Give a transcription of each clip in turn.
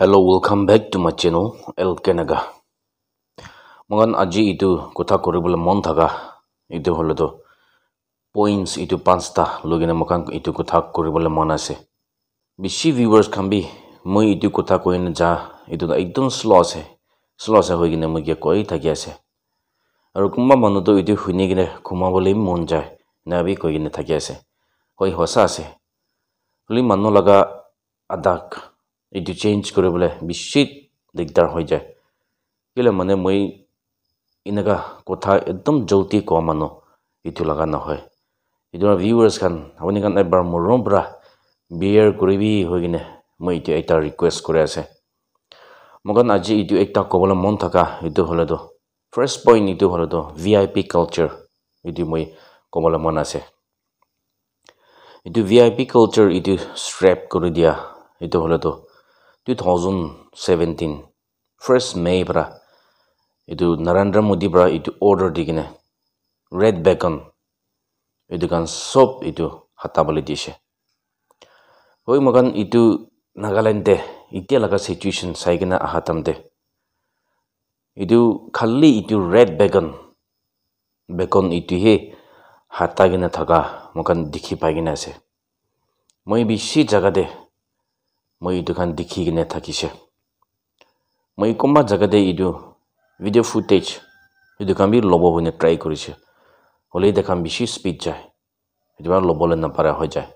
Hello, welcome back to my channel, El Kenaga. Mungkin aji itu kota kuribul montaga itu holo to points itu pansta logi na makan itu kota kuribul mana se. Bisi viewers kambi mui itu kota koi na ja itu na ikdun slow se slow se hoi gine mui kya koi thagi se. Aru kumma mandu to itu huni gine kumma bolim monja na bi koi gine thagi se. Hoi hosa se. Lim mandu laga adak এইটো change কৰিবলৈ বেছি দিগদাৰ হৈ যায় কেলৈ মানে মই এনেকুৱা কথা একদম জ্যৌতি কোৱা মানুহ এইটো লগা নহয় এইটো ভিউৱাৰ্ছখন আপুনি কাৰণ এবাৰ মৰমৰ পৰা বিয়েৰ কৰিবি হৈ কিনে মই এইটো এটা ৰিকুৱেষ্ট কৰি আছে মোক আজি এইটো এটা ক'বলৈ মন থকা এইটো হ'লেতো ফাৰ্ষ্ট পইণ্ট এইটো হ'লেতো ভি আই পি কালচাৰ এইটো মই ক'বলৈ মন আছে এইটো ভি আই পি কালচাৰ এইটো ষ্ট্ৰেপ কৰি দিয়া এইটো হ'লেতো 2017 first may bra itu narendra modi bra itu order digine red bacon itu kan sop itu hatabali dise hoy makan itu nagaland de itia laga situation saigina ahatam de itu khali itu red bacon bacon itu he hatagina thaka makan dikhi paigina ase মই বেছি জেগাতে মই এইটো খান দেখি কিনে থাকিছে মই কোনোবা জেগাতে এইটো ভিডিঅ' ফুটেজ এইটো খান বি ল'ব বুলি ট্ৰাই কৰিছে হ'লে দেখান বেছি স্পীড যায় এইটো বাৰু ল'বলৈ নাপাৰা হৈ যায়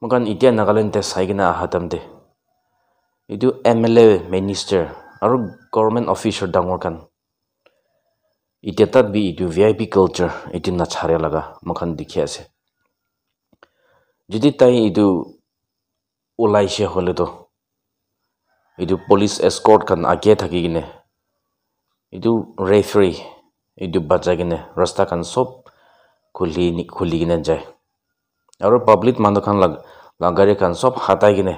মই কাৰণ এতিয়া নাগালেণ্ডতে চাই কিনে অহা টাইমতে এইটো এম এল এ মিনিষ্টাৰ আৰু গভৰ্ণমেণ্ট অফিচাৰ ডাঙৰ কাৰণ এতিয়া তাত বি এইটো ভি আই পি কালচাৰ এইটো নাচাৰে লগা মোৰ খান দেখি আছে যদি তাই এইটো ওলাইছে হ'লেতো এইটো পুলিচ এস্কৰ্ট খান আগে থাকি কিনে এইটো ৰেফ্ৰী এইটো বাজাই কিনে ৰাস্তা খান চব খুলি খুলি কিনে যায় আৰু পাব্লিক মানুহখন লাগাৰী খান চব হাতাই কিনে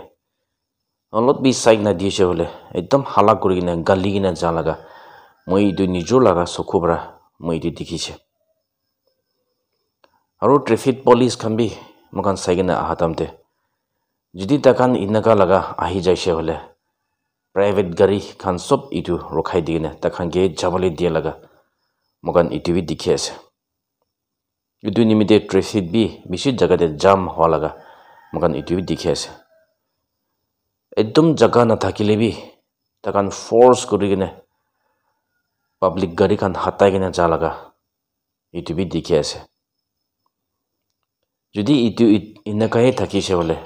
অলপ বি চাইক নাই দিছে বোলে একদম হালাক কৰি কিনে গালি কিনে যা লগা মই এইটো নিজৰ লগা চকু পৰা মই এইটো দেখিছে আৰু ট্ৰেফিক পুলিচ খান বি মোক চাই কিনে আহাতামতে जी तक इनका लगा आ जासे हमें प्राइवेट गाड़ी खान सब इतु रखा दिए तक गे जबले दिए लगा मगन इतु भी दिखे से इतु निमित्ते ट्रेफिक भी बेसि जगह जाम हुआ लगा मगन इतु भी दिखे से एकदम जगह नाथकिले भी तक फोर्स कर पब्लिक गाड़ी खान हटाने जा लगा इतु भी दिखे से जो इतु इनका थकी से बोले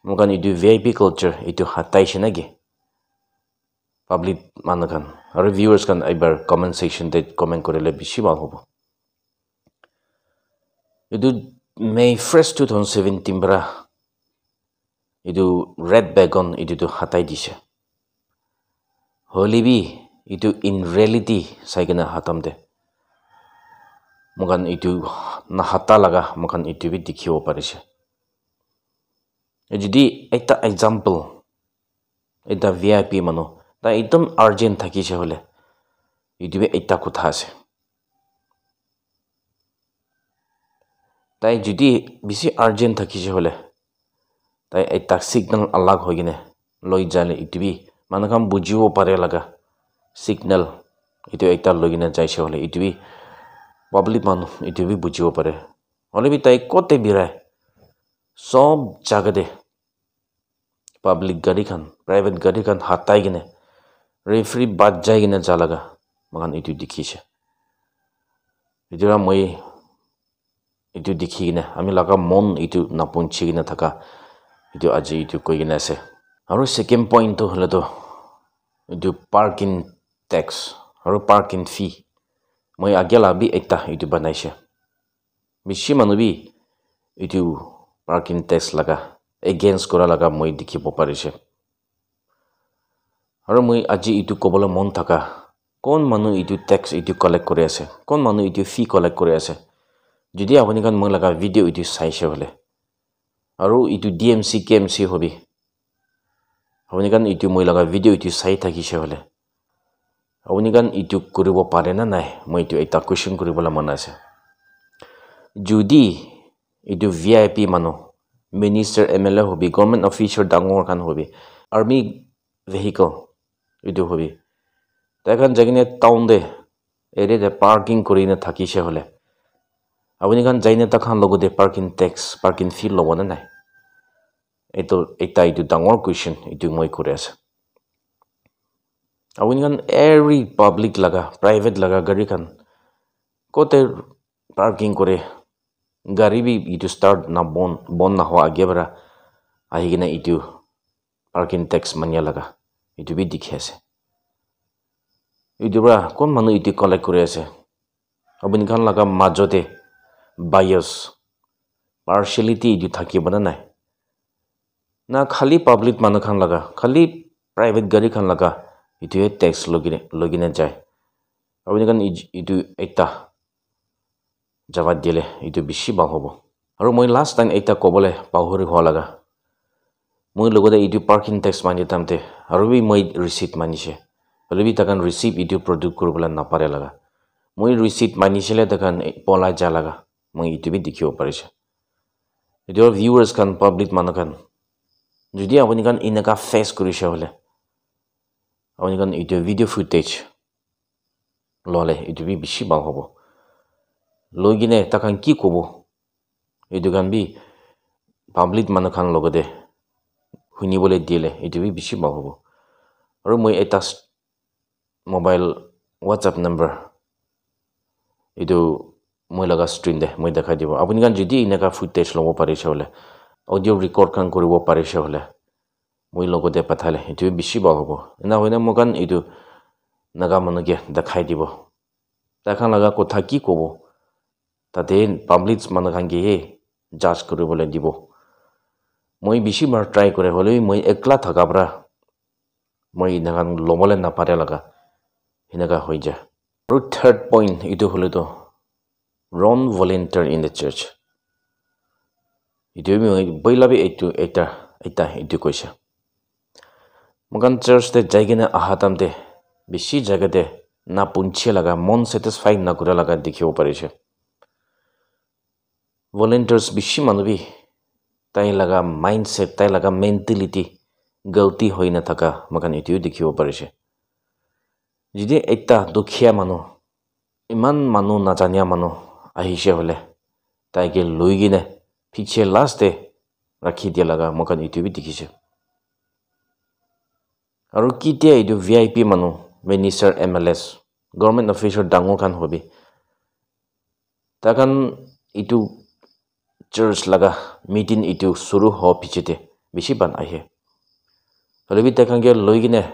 Mungkin itu VIP culture itu hati sih nagi. Public mana kan, reviewers kan, ibar comment section deh comment kore lebih sih malah hobo. Itu May first 2017 bra. Itu red bag on itu tuh hati di sih. Holy bi itu in reality saya kena hatam deh. Mungkin itu nah hata laga, mungkin itu bi dikhiwa parisya. যদি একটা example এটা V I P মানুহ তাই একদম urgent থাকিছে হ'লে ইউটিউবে এটা কথা আছে তাই যদি বেশি আর্জেন্ট থাকিছে হ'লে তাই এটা সিগনাল আলাগ হয়ে কিনে লই যালে ইউটিউবি মানুহখন বুঝিও পারে লাগা সিগনাল এইটো এটা লই কিনে যাইছে হ'লে ইউটিউবি পাবলিক মানুহ ইউটিউবি বুঝিও পারে হ'লে বি তাই ক'তে বিৰাই সব জায়গাতে পাব্লিক গাড়ীখন প্ৰাইভেট গাড়ীখন হাতাই কিনে ৰেফ্ৰী বাদ যাই কিনে যা লগা মোকান এইটো দেখিছে এতিয়া মই এইটো দেখি কিনে আমি লগা মন এইটো নাপঞ্চি কিনে থকা এইটো আজি এইটো কৈ কিনে আছে আৰু ছেকেণ্ড পইণ্টটো হ'লেতো এইটো পাৰ্কিং টেক্স আৰু পাৰ্কিং ফি মই আগেলা বি এটা এইটো বনাইছে বেছি মানুহ বি এইটো পাৰ্কিং টেক্স লগা এগেইনষ্ট কৰা লগা মই দেখিব পাৰিছে আৰু মই আজি এইটো ক'বলৈ মন থকা কোন মানুহ এইটো টেক্স এইটো কালেক্ট কৰি আছে কোন মানুহ এইটো ফি কালেক্ট কৰি আছে যদি আপুনি কাৰণ মই লগা ভিডিঅ' এইটো চাইছে হ'লে আৰু এইটো D M C K M C হবি আপুনি কাৰণ এইটো মই লগা ভিডিঅ' এইটো চাই থাকিছে হ'লে আপুনি কাৰণ এইটো কৰিব পাৰে নে নাই মই এইটো এটা কুৱেশ্যন কৰিবলৈ মন আছে যদি এইটো ভি আই পি মানুহ minister MLA hobi, government official dangor kan hobi, army vehicle itu hobi. Tekan jagine town de, area de parking kuri na thaki she hole. Abuni kan jagine takhan logo de parking tax, parking fee lo wana nai. Itu ita itu dangor question itu mui kure as. Abuni kan every public laga, private laga gari kan, kote parking kure গাড়ী বি ইটো start না বন বন নহ আগে পৰা আহি কিনে ইটো পাৰ্কিং টেক্স মানিয়া লগা ইটো দেখি আছে ইটোৰ পৰা কোন মানুহ ইটো কালেক্ট কৰি আছে আপুনিখন লগা মাজতে বায়াছ পাৰ্চিয়েলিটি ইটো থাকিবনে নাই না খালি পাব্লিক খান লগা খালি প্ৰাইভেট খান লগা ইটোৱে টেক্স লৈ কিনে লৈ কিনে যায় আপুনিখন ইটো এটা জবাব দিলে এইটো বেছি ভাল হ'ব আৰু মই লাষ্ট টাইম এটা ক'বলৈ পাহৰি হোৱা লগা মই লগতে এইটো পাৰ্কিং টেক্স মানি তামতে আৰু বি মই ৰিচিপ্ট মানিছে হ'লে বি তাকান ৰিচিপ্ট এইটো প্ৰডিউট কৰিবলৈ নাপাৰে লগা মই ৰিচিপ্ট মানিছিলে তাকান পলাই যা লগা মই এইটো বি দেখিব পাৰিছোঁ এইটো ভিউৱাৰ্ছ খান পাব্লিক মানুহ খান যদি আপুনি কাৰণ এনেকুৱা ফেচ কৰিছে হ'লে আপুনি কাৰণ এইটো ভিডিঅ' ফুটেজ ল'লে এইটো বি বেছি ভাল হ'ব লৈকেনে তাখন কি ক'ব এইটো কাৰণ বি পাব্লিক মানুহখন লগতে শুনিবলৈ দিলে এইটো বি বেছি ভাল হ'ব আৰু মই এটা মোবাইল হোৱাটছআপ নম্বৰ এইটো মই লগা ষ্ট্ৰিম দে মই দেখাই দিব আপুনি কাৰণ যদি এনেকুৱা ফুটেজ ল'ব পাৰিছে হ'লে অডিঅ' ৰেকৰ্ডখন কৰিব পাৰিছে হ'লে মই লগতে পঠালে সেইটো বেছি ভাল হ'ব এনেকৈ হয়নে মই কাৰণ এইটো নগা মানুহকে দেখাই দিব তাৰখন লগা কথা কি ক'ব তাতে পাব্লিক মানুহে জাজ কৰিবলৈ দিব মই বেছি বাৰ ট্ৰাই কৰে হ'লেও মই একলা থকা পৰা মই এনেকুৱা ল'বলৈ নাপাৰে লগা সেনেকুৱা হৈ যায় আৰু থাৰ্ড পইণ্ট এইটো হ'লেতো run volunteer in the church এইটোৱে মই বৈলাভে এইটো এটা এটা এইটো কৈছে মোক চাৰ্চতে যাই কিনে অহা তামতে বেছি জেগাতে না পুঞ্চিয়ে লগা মন ছেটিছফাইড নকৰা লগা দেখিব পাৰিছে ভলেণ্টিয়াৰ্চ বেছি মানুহবি তাই লগা মাইণ্ড ছেট তাই লগা মেণ্টেলিটি গলতি হৈ নাথাকা মোকান এতিয়াও দেখিব পাৰিছে যদি এটা দুখীয়া মানুহ ইমান মানুহ নাজানিয়া মানুহ আহিছে হ'লে তাইকে লৈ কিনে ফিক্সে লাষ্টে ৰাখি দিয়া লগা মোকান এতিয়াও দেখিছে আৰু কেতিয়া এইটো ভি আই পি মানুহ minister M L S government officer ডাঙৰ খান হ'বি তাৰ কাৰণ এইটো church laga meeting itu suru ho pichite bishi ban ahe lobi ta kangge loigine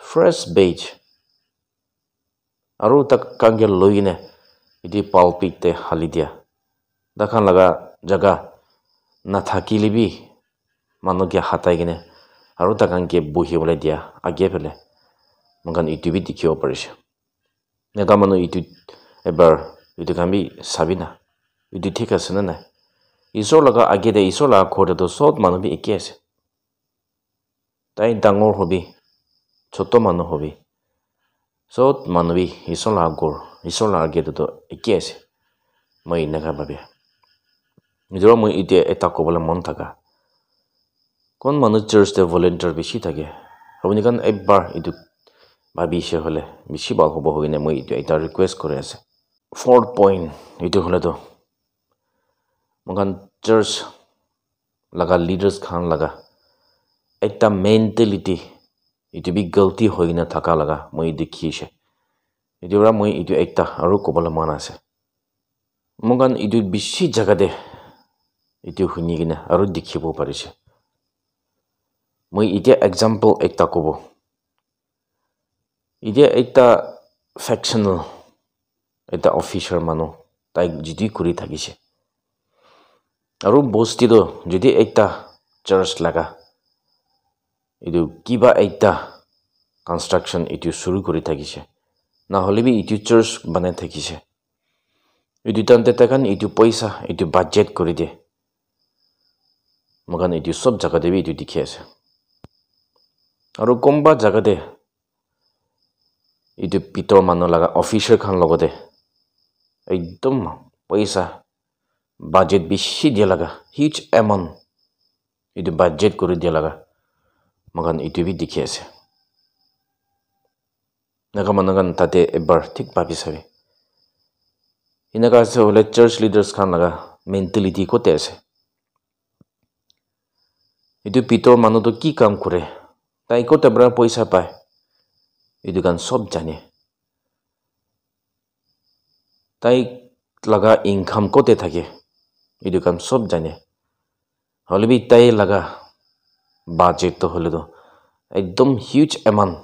fresh beige aru tak kangge loigine iti pulpit te halidia dakhan laga jaga na thakili bi manu ge hatai gine aru ta kangge buhi bole dia age bele mangan itu bi dikhi operation ne ga manu itu ebar itu kambi sabina yudhi tika sina na iso laka agida iso laka kore to sot manu bi ike se tai dangor hobi choto manu hobi sot manu bi iso laka kore iso laka agida to ike se mo ina ka babi nidro mo ite eta kobala mon taka kon manu church de volunteer bi shi take hobi nikan ek bar idu babi she hole mi shi bal hobo hobi ne mo ite eta request kore ase fourth point idu hole to moi khan church laga leaders khan laga ekta mentality itu bi galti hoi na thaka laga moi dekhi ase itu ra moi itu ekta aru kobola man ase moi khan itu bishi jaga de itu huni gina aru dikhibo parise moi ite example ekta kobo ite ekta factional এটা officer মানুহ তাইক যিটি কৰি থাকিছে আৰু বস্তিটো যদি এটা search লগা এইটো কিবা এটা কনষ্ট্ৰাকশ্যন এইটো চুৰু কৰি থাকিছে নহ'লে বি ইটো চাৰ্চ বনাই থাকিছে এইটো তেন্তে তেখান এইটো পইচা এইটো বাজেট কৰি দিয়ে মোৰ কাৰণে এইটো চব জেগাতে বি এইটো দেখি আছে আৰু কোনোবা জেগাতে এইটো পিতৰ মানুহ লগা অফিচাৰখন লগতে একদম পইচা বাজেট বেছি দিয়া লগা হিউজ এমাউণ্ট এইটো বাজেট কৰি দিয়া লগা মোকান এইটোবি দেখি আছে এনেকুৱা মানুহখন তাতে এবাৰ ঠিক ভাবি চাবি এনেকুৱা আছে হ'লে চাৰ্চ লিডাৰ্ছ খান লগা মেণ্টেলিটি ক'তে আছে এইটো পিতৰ মানুহটো কি কাম কৰে তাই ক'তে পৰা পইচা পায় এইটো কাৰণ চব জানে তাইক লগা ইনকাম ক'তে থাকে এইটো কাম সব জানে হলে বি তাই লাগা বাজেটটো হলে তো একদম হিউজ এমাউণ্ট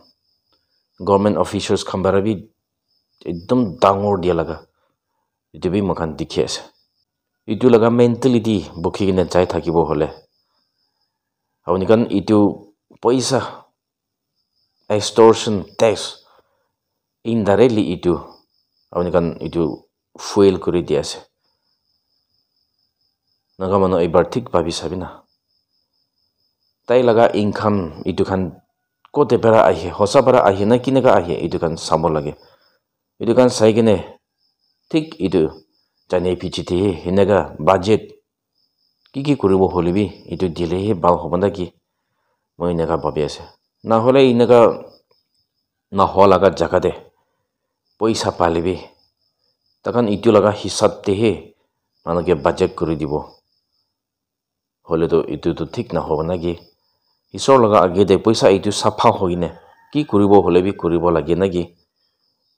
গভৰ্ণমেণ্ট অফিচাৰ্ছ খাম্বাৰ বি একদম ডাঙৰ দিয়া লগা এইটো বি মোক দেখি আছে এইটো লগা মেণ্টেলিটি বকি কিনে যাই থাকিব হ'লে আপুনি কাৰণ এইটো পইচা এক্সটৰ্চন টেক্স ইন ডাইৰেক্টলি এইটো আপুনি কাৰণ এইটো ফুৱেল কৰি দিয়া আছে নগা মানুহ এইবাৰ ঠিক ভাবি চাবি না তাই লগা ইনকাম এইটো খান ক'ত এবাৰ আহে সঁচা পৰা আহে না কেনেকৈ আহে এইটো খান চাব লাগে এইটো খান চাই কিনে ঠিক এইটো জানে পিছিতেহে সেনেকা বাজেট কি কি কৰিব হ'লিবি এইটো দিলেহে ভাল হ'ব না কি মই এনেকুৱা ভাবি আছে নহ'লে এনেকুৱা নহোৱা লগা জেগাতে পইচা পালিবি তাকান ইটো লগা হিচাপতেহে মানুহে বাজেট কৰি দিব হ'লেতো এইটোতো ঠিক নহ'ব নেকি ঈশ্বৰ লগা আগে দে পইচা এইটো চাফা হয়নে কি কৰিব হ'লে বি কৰিব লাগে নেকি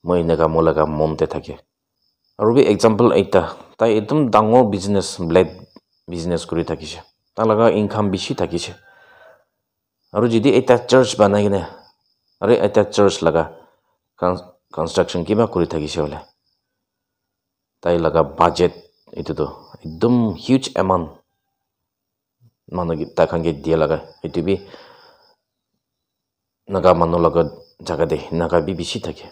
মই এনেকা মোৰ লগা মনতে থাকে আৰু বি একজাম্পল এটা তাই একদম ডাঙৰ বিজনেছ ব্লেড বিজনেছ কৰি থাকিছে তাৰ লগা ইনকাম বেছি থাকিছে আৰু যদি এটা চাৰ্চ বনাই কিনে আৰু এটা চাৰ্চ লগা কনষ্ট্ৰাকশ্যন কিবা কৰি থাকিছে হ'লে তাই লগা বাজেট এইটোতো একদম হিউজ এমাউণ্ট মানুহ তাইখানকে দিয়ে লাগে সেইটো বি নাগা মানুহ লগত জেগা দে নাগা বি বেছি থাকে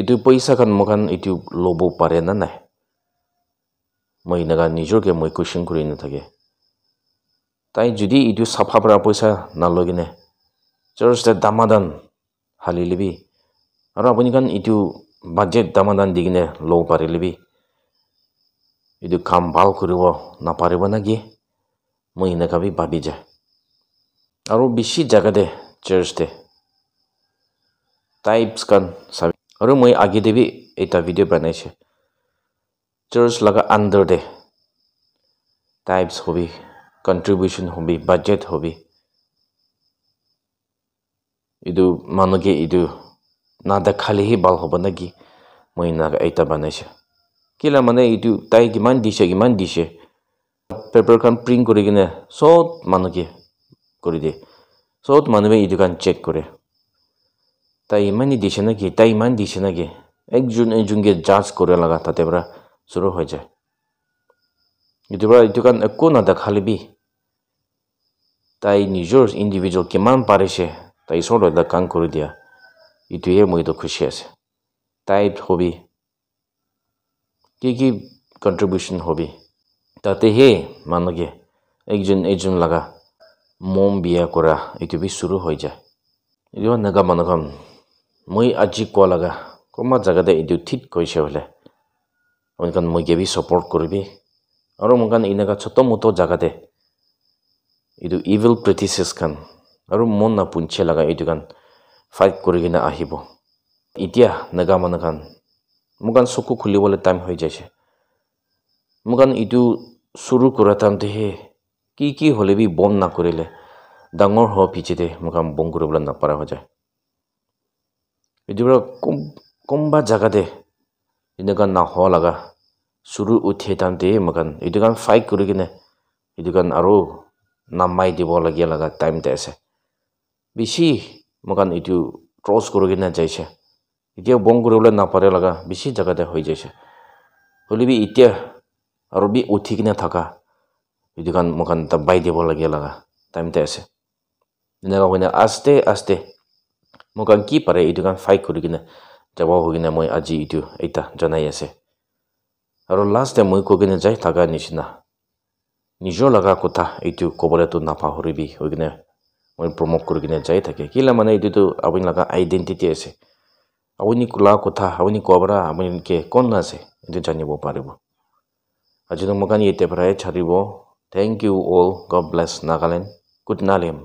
এইটো পইচা খান মোখান এইটো ল'ব পাৰে না নাই মই নাগা নিজৰকে মই কুৱেশ্যন কৰি নাথাকে তাই যদি এইটো চাফা পৰা পইচা নালৈ কিনে জৰ্চতে দামাদান হালি ল'বি আৰু আপুনি খান এইটো বাজেট দামাদান দি কিনে ল'ব পাৰিলিবি এইটো কাম ভাল কৰিব নাপাৰিব নে কি মই এনেকুৱা বি ভাবি যায় আৰু বেছি জেগাতে চাৰ্চ দে টাইপছ কাৰণ চাবি আৰু মই আগে দেৱি এটা ভিডিঅ' বনাইছে চাৰ্চ লগা আণ্ডাৰ দে টাইপছ হবি কণ্ট্ৰিবিউশ্যন হবি বাজেট হবি এইটো মানুহে এইটো নাদেখালেহি ভাল হ'ব নেকি মই এনেকৈ এটা বনাইছে কেলা মানে এইটো তাই কিমান দিছে কিমান দিছে পেপাৰ খন প্ৰিণ্ট কৰি কিনে চব মানুহকে কৰি দিয়ে চব মানুহে এইটো খান চেক কৰে তাই ইমানেই দিছে নেকি তাই ইমান দিছে নেকি একজন এজনকে জাজ কৰিব লগা তাতে পৰা চুৰু হৈ যায় এইটো পৰা এইটো কাৰণ একো নেদেখালিবি তাই নিজৰ ইণ্ডিভিজুৱেল কিমান পাৰিছে তাই ওচৰত এটা কাম কৰি দিয়া এইটোহে মইতো খুচি আছে তাইৰ হবি কি কি কণ্ট্ৰিবিউশ্যন হবি তাতে সেই মানুহে একজন এজন লগা মম বিয়া কৰা এইটো বি চুৰু হৈ যায় এইটো নগা মানুহখন মই আজি কোৱা লগা কমা জেগাতে এইটো ঠিক কৈছে বোলে আপোনাৰ মইকে বি ছাপৰ্ট কৰিবি আৰু মোক এনেকুৱা ছোট মোটো জেগাতে এইটো ইভিল প্ৰেক্টিচেছখন আৰু মন নাপুঞ্চে লগা এইটো কাৰণ ফাইট কৰি কিনে আহিব এতিয়া নগা মানুহখন মোক চকু খুলিবলৈ টাইম হৈ যাইছে মোক এইটো চুৰ কৰাতহে কি কি হ'লে বি বন নাকৰিলে ডাঙৰ হ পিছিতে মোকাম বন কৰিবলৈ নপৰা হৈ যায় ইতিপৰা কম কমবা জেগাতে এনেকুৱা নাহ লগা চুৰু উঠে তাহাঁতে মোকান এইটো কাৰণ ফাইট কৰি কিনে এইটো কাৰণ আৰু নামাই দিবলগীয়া লগা টাইমতে আছে বেছি মোকান এইটো ক্ৰছ কৰি কিনে যাইছে এতিয়া বন কৰিবলৈ নাপাৰে লগা বেছি জেগাতে হৈ যাইছে হ'লে বি এতিয়া আৰু বি উঠি কিনে থকা এইটো কাৰণ মোকান দাবাই দিব লাগে লগা টাইমতে আছে এনেকুৱা হৈ আস্তে আস্তে মোকান কি পাৰে এইটো কাৰণ ফাইট কৰি কিনে যাব হৈ কিনে মই আজি এইটো এতিয়া জনাই আছে আৰু লাষ্টে মই কৈ কিনে যাই থকা নিচিনা নিজৰ লগা কথা এইটো ক'বলৈতো নাপাহৰিবি হৈ কিনে মই প্ৰমোট কৰি কিনে যাই থাকে কেলে মানে এইটোতো আপুনি লগা আইডেণ্টিটি আছে আপুনি কোলা কথা আপুনি কোৱা পৰা আপুনি কে কোন আছে এইটো জানিব পাৰিব ajinu moikhan yate para chatewo thank you all god bless nagaland good nalem